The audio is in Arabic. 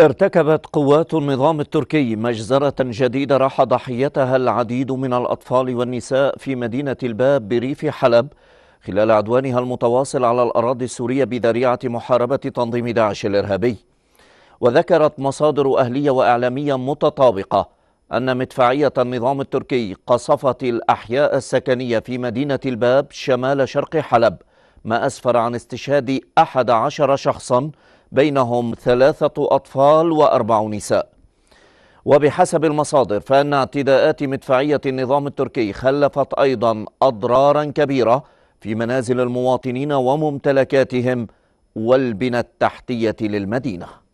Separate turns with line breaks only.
ارتكبت قوات النظام التركي مجزرة جديدة راح ضحيتها العديد من الأطفال والنساء في مدينة الباب بريف حلب خلال عدوانها المتواصل على الأراضي السورية بذريعة محاربة تنظيم داعش الإرهابي وذكرت مصادر أهلية وإعلامية متطابقة أن مدفعية النظام التركي قصفت الأحياء السكنية في مدينة الباب شمال شرق حلب ما أسفر عن استشهاد أحد عشر شخصاً بينهم ثلاثة أطفال وأربع نساء وبحسب المصادر فإن اعتداءات مدفعية النظام التركي خلفت أيضا أضرارا كبيرة في منازل المواطنين وممتلكاتهم والبنى التحتية للمدينة